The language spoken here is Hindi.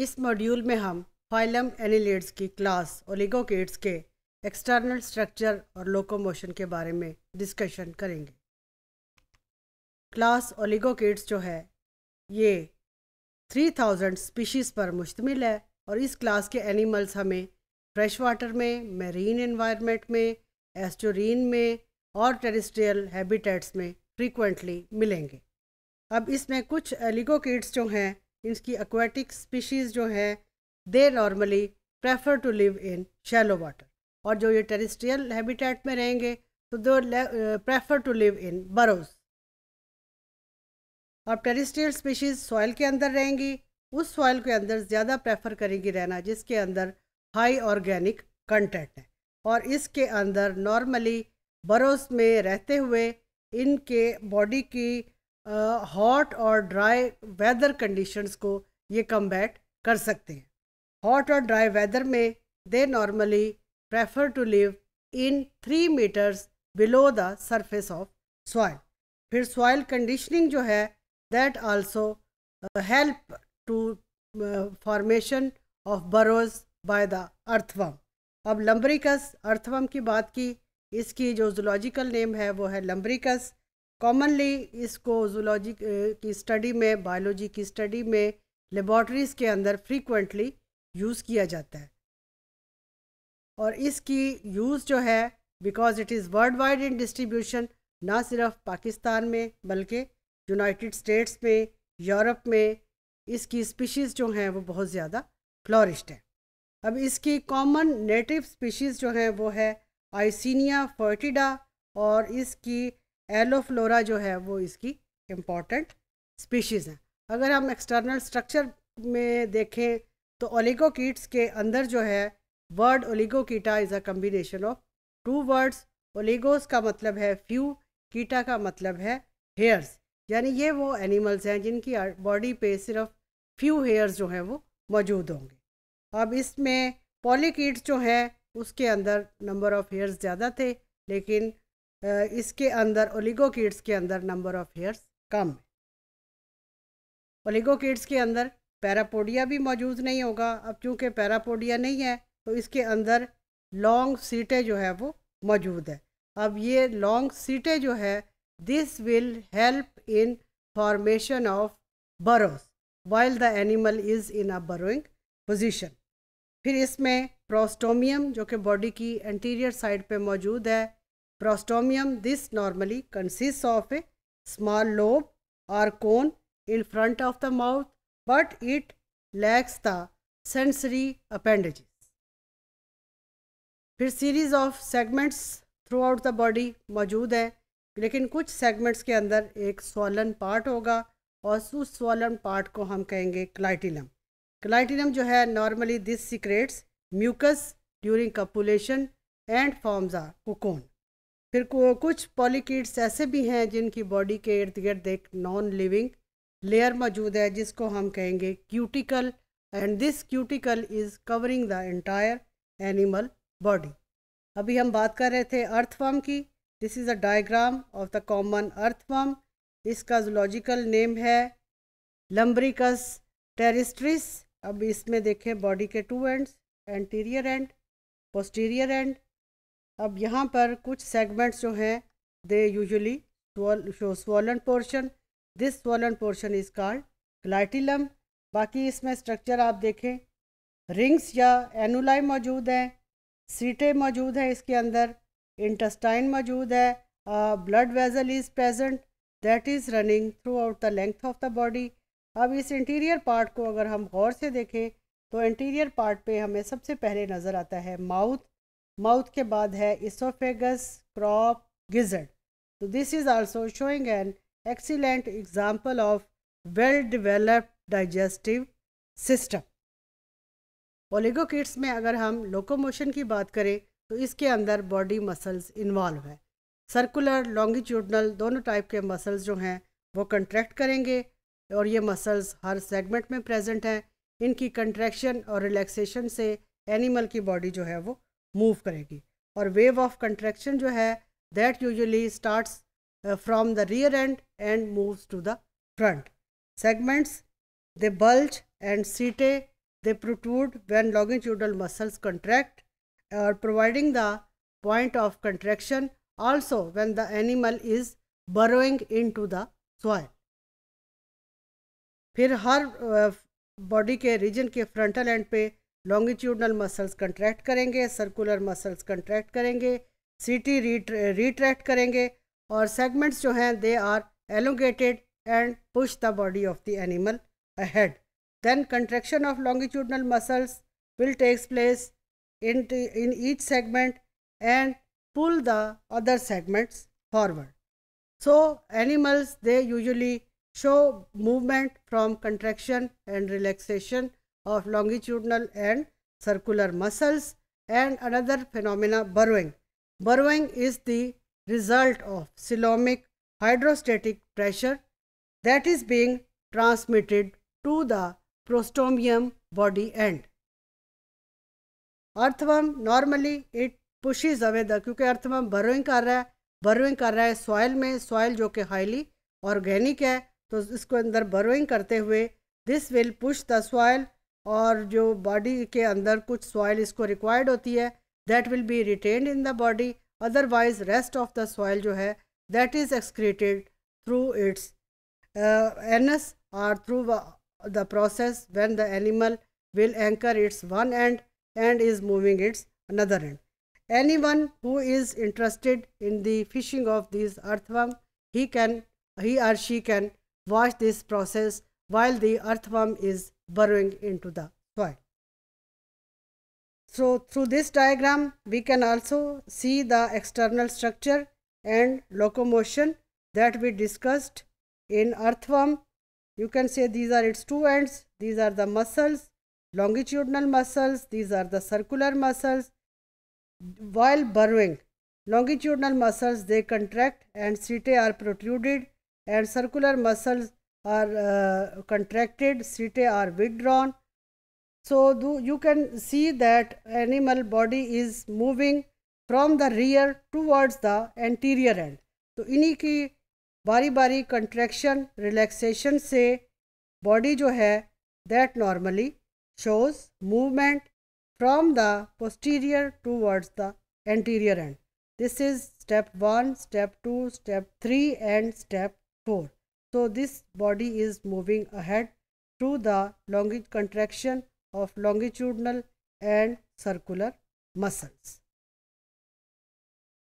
इस मॉड्यूल में हम फाइलम एनिलेट्स की क्लास ओलिगोकेट्स के एक्सटर्नल स्ट्रक्चर और लोकोमोशन के बारे में डिस्कशन करेंगे क्लास ओलिगोकेट्स जो है ये 3000 स्पीशीज़ पर मुश्तमिल है और इस क्लास के एनिमल्स हमें फ्रेश वाटर में मेरीन इन्वायरमेंट में एस्टोरीन में और टेरिस्ट्रियल हैबिटेट्स में फ्रीक्वेंटली मिलेंगे अब इसमें कुछ एलिगोकेट्स जो हैं इसकी एक्वेटिक स्पीशीज़ जो है they normally prefer to live in shallow water और जो ये टेरिस्ट्रियल हैबिटेट में रहेंगे तो दो prefer to live in burrows अब टेरिस्ट्रियल स्पीशीज़ सॉइल के अंदर रहेंगी उस सॉइल के अंदर ज़्यादा प्रेफर करेंगी रहना जिसके अंदर हाई ऑर्गेनिक कंटेंट है और इसके अंदर नॉर्मली बरोस में रहते हुए इनके बॉडी की हॉट और ड्राई वेदर कंडीशंस को ये कम्बैट कर सकते हैं हॉट और ड्राई वेदर में they normally prefer to live in three meters below the surface of soil फिर सॉइल कंडीशनिंग जो है that also help to formation of burrows by the earthworm अब लम्बरिकस अर्थवम की बात की इसकी जो जोलॉजिकल नेम है वो है लम्बरिकस कॉमनली इसको जूलॉजी की स्टडी में बायोलॉजी की स्टडी में लेबॉर्टरीज के अंदर फ्रीक्वेंटली यूज़ किया जाता है और इसकी यूज़ जो है because it is world wide in distribution ना सिर्फ पाकिस्तान में बल्कि यूनाइटेड स्टेट्स में यूरोप में इसकी स्पीशीज़ जो हैं वो बहुत ज़्यादा फ्लोरिस्ट हैं अब इसकी कॉमन नेटिव स्पीशीज़ जो हैं वो है आइसिनिया फोर्टिडा और इसकी एलोफ्लोरा जो है वो इसकी इम्पॉर्टेंट स्पीशीज़ हैं अगर हम एक्सटर्नल स्ट्रक्चर में देखें तो ओलिगोकीट्स के अंदर जो है word oligochaeta is a combination of two words oligos का मतलब है फ्यू कीटा का मतलब है हेयर्स यानी ये वो एनिमल्स हैं जिनकी बॉडी पे सिर्फ फ्यू हेयर्स जो हैं वो मौजूद होंगे अब इसमें पॉलीकीट्स जो हैं उसके अंदर नंबर ऑफ़ हेयर्स ज़्यादा थे लेकिन इसके अंदर ओलिगोकिड्स के अंदर नंबर ऑफ हेयर्स कम है ओलिगोकिड्स के अंदर पैरापोडिया भी मौजूद नहीं होगा अब चूंकि पैरापोडिया नहीं है तो इसके अंदर लॉन्ग सीटें जो है वो मौजूद है अब ये लॉन्ग सीटें जो है this will help in formation of burrows while the animal is in a burrowing position फिर इसमें प्रोस्टोमियम जो कि बॉडी की एंटीरियर साइड पे मौजूद है prostomium this normally consists of a small lobe or cone in front of the mouth but it lacks the sensory appendages. फिर series of segments throughout the body मौजूद है लेकिन कुछ सेगमेंट्स के अंदर एक सोलन पार्ट होगा और उस सोलन पार्ट को हम कहेंगे क्लाइटिनम क्लाइटिनम जो है normally this secretes mucus during copulation and forms are cocoon फिर कुछ पॉलीकिड्स ऐसे भी हैं जिनकी बॉडी के इर्द गिर्द एक नॉन लिविंग लेयर मौजूद है जिसको हम कहेंगे cuticle and this cuticle is covering the entire animal body अभी हम बात कर रहे थे अर्थवर्म की this is a diagram of the common earthworm इसका जोलॉजिकल नेम है लम्बरिकस टेरिस्ट्रिस अब इसमें देखें बॉडी के two ends anterior end posterior end अब यहाँ पर कुछ सेगमेंट्स जो हैं they usually show swollen portion this swollen portion is called clitellum बाकी इसमें स्ट्रक्चर आप देखें रिंग्स या एनुलाई मौजूद हैं सीटें मौजूद हैं इसके अंदर इंटस्टाइन मौजूद है blood vessel is present that is running throughout the length of the body अब इस इंटीरियर पार्ट को अगर हम गौर से देखें तो इंटीरियर पार्ट पे हमें सबसे पहले नज़र आता है माउथ माउथ के बाद है इसोफेगस क्रॉप गिजर्ड तो this is also showing an excellent example of well developed digestive system किट्स में अगर हम लोकोमोशन की बात करें तो इसके अंदर बॉडी मसल्स इन्वॉल्व है सर्कुलर लॉन्गिट्यूडनल दोनों टाइप के मसल्स जो हैं वो कंट्रैक्ट करेंगे और ये मसल्स हर सेगमेंट में प्रेजेंट हैं इनकी कंट्रैक्शन और रिलैक्सेशन से एनिमल की बॉडी जो है वो मूव करेगी और वेव ऑफ कंट्रेक्शन जो है that usually start from the rear end and moves to the front segments they bulge and setae they protrude when लॉगिंग लॉन्गिट्यूडल मसल्स कंट्रैक्ट और providing the point of contraction also when the animal is burrowing into the soil फिर हर बॉडी के रीजन के फ्रंटल एंड पे लॉन्गिट्यूडनल मसल्स कंट्रैक्ट करेंगे सर्कुलर मसल्स कंट्रैक्ट करेंगे सीटी रीट्र, रीट्रैक्ट करेंगे और सेगमेंट्स जो हैं they are elongated and push the body of the animal ahead then contraction of longitudinal muscles will takes place in in each segment and pull the other segments forward so animals they usually show movement from contraction and relaxation of longitudinal and circular muscles and another phenomena burrowing. Burrowing is the result of coelomic hydrostatic pressure that is being transmitted to the prostomium body end. earthworm normally it pushes away the kyunki earthworm burrowing kar raha hai burrowing kar raha hai soil mein soil jo कि highly organic hai to isko andar burrowing karte hue this will push the soil और जो बॉडी के अंदर कुछ सॉइल इसको रिक्वायर्ड होती है that will be retained in the body otherwise rest of the soil जो है that is excreted through its anus or through the process when the animal will anchor its one end and is moving its another end anyone who is interested in the fishing of this earthworm he can he or she can watch this process while the earthworm is burrowing into the soil. So through this diagram, we can also see the external structure and locomotion that we discussed in earthworm. You can say these are its two ends, these are the muscles, longitudinal muscles, these are the circular muscles. While burrowing, longitudinal muscles they contract and setae are protruded and circular muscles are uh, contracted, setae are withdrawn. So do, you can see that animal body is moving from the rear towards the anterior end. तो इन्हीं की बारी बारी कंट्रैक्शन रिलैक्सेशन से बॉडी जो है that normally shows movement from the posterior towards the anterior end. This is step 1, step 2, step 3 and step 4. So this body is moving ahead through the longitudinal contraction of longitudinal and circular muscles.